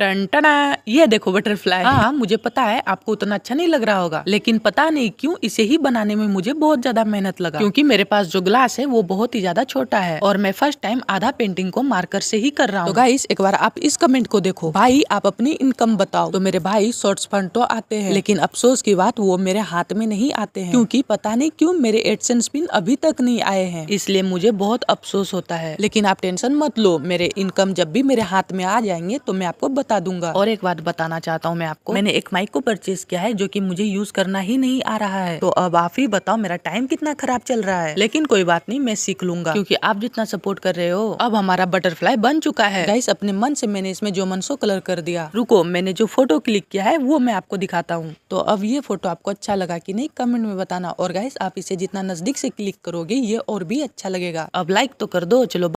ton टना ये देखो बटरफ्लाई हाँ, हाँ मुझे पता है आपको उतना अच्छा नहीं लग रहा होगा लेकिन पता नहीं क्यों इसे ही बनाने में मुझे बहुत ज्यादा मेहनत लगा क्योंकि मेरे पास जो ग्लास है वो बहुत ही ज्यादा छोटा है और मैं फर्स्ट टाइम आधा पेंटिंग को मार्कर से ही कर रहा हूँ तो गाइस एक बार आप इस कमेंट को देखो भाई आप अपनी इनकम बताओ तो मेरे भाई शॉर्ट्स फंड तो आते हैं लेकिन अफसोस की बात वो मेरे हाथ में नहीं आते हैं क्यूँकी पता नहीं क्यूँ मेरे एडसेंस पिन अभी तक नहीं आए हैं इसलिए मुझे बहुत अफसोस होता है लेकिन आप टेंशन मत लो मेरे इनकम जब भी मेरे हाथ में आ जाएंगे तो मैं आपको बता दूंगा और एक बात बताना चाहता हूँ मैं आपको मैंने एक माइक को परचेज किया है जो की मुझे यूज करना ही नहीं आ रहा है तो अब आप ही बताओ मेरा टाइम कितना खराब चल रहा है लेकिन कोई बात नहीं मैं सीख लूंगा क्यूँकी आप जितना सपोर्ट कर रहे हो अब हमारा बटरफ्लाई बन चुका है गाइस अपने मन से मैंने इसमें जो मनसो कलर कर दिया रुको मैंने जो फोटो क्लिक किया है वो मैं आपको दिखाता हूँ तो अब ये फोटो आपको अच्छा लगा की नहीं कमेंट में बताना और गाइस आप इसे जितना नजदीक से क्लिक करोगे ये और भी अच्छा लगेगा अब लाइक तो कर दो चलो